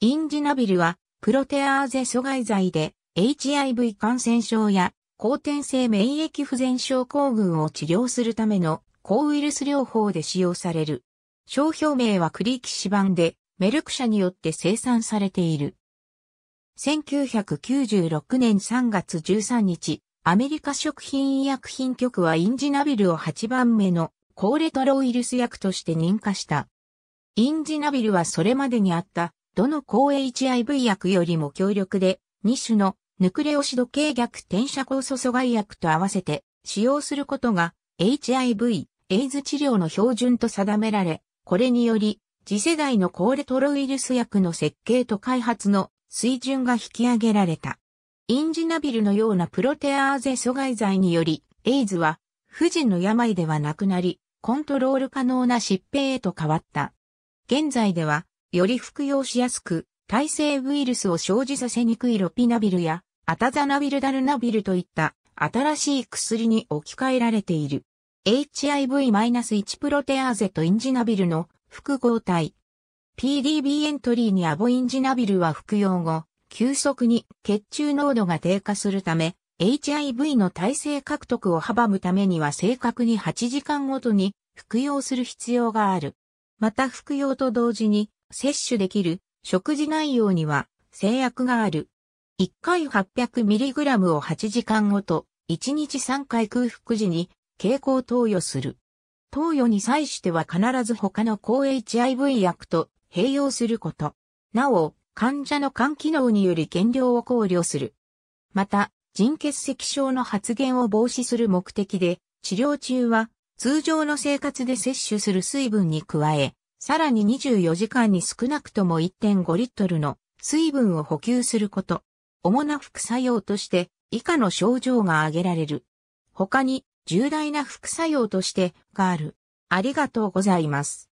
インジナビルは、プロテアーゼ阻害剤で、HIV 感染症や、抗天性免疫不全症候群を治療するための、抗ウイルス療法で使用される。商標名はクリキシ版で、メルク社によって生産されている。1996年3月13日、アメリカ食品医薬品局はインジナビルを8番目の高レトロウイルス薬として認可した。インジナビルはそれまでにあったどの抗 HIV 薬よりも強力で、2種のヌクレオシド系逆転射酵素阻害薬と合わせて使用することが HIV、エイズ治療の標準と定められ、これにより、次世代の高レトロウイルス薬の設計と開発の水準が引き上げられた。インジナビルのようなプロテアーゼ阻害剤により、エイズは、不人の病ではなくなり、コントロール可能な疾病へと変わった。現在では、より服用しやすく、耐性ウイルスを生じさせにくいロピナビルや、アタザナビルダルナビルといった新しい薬に置き換えられている。HIV-1 プロテアーゼとインジナビルの複合体。PDB エントリーにアボインジナビルは服用後、急速に血中濃度が低下するため、HIV の耐性獲得を阻むためには正確に8時間ごとに服用する必要がある。また服用と同時に摂取できる食事内容には制約がある。1回 800mg を8時間ごと、1日3回空腹時に経口投与する。投与に際しては必ず他の抗 HIV 薬と併用すること。なお、患者の肝機能により減量を考慮する。また、腎血石症の発現を防止する目的で、治療中は通常の生活で摂取する水分に加え、さらに24時間に少なくとも1.5リットルの水分を補給すること。主な副作用として以下の症状が挙げられる。他に重大な副作用としてがある。ありがとうございます。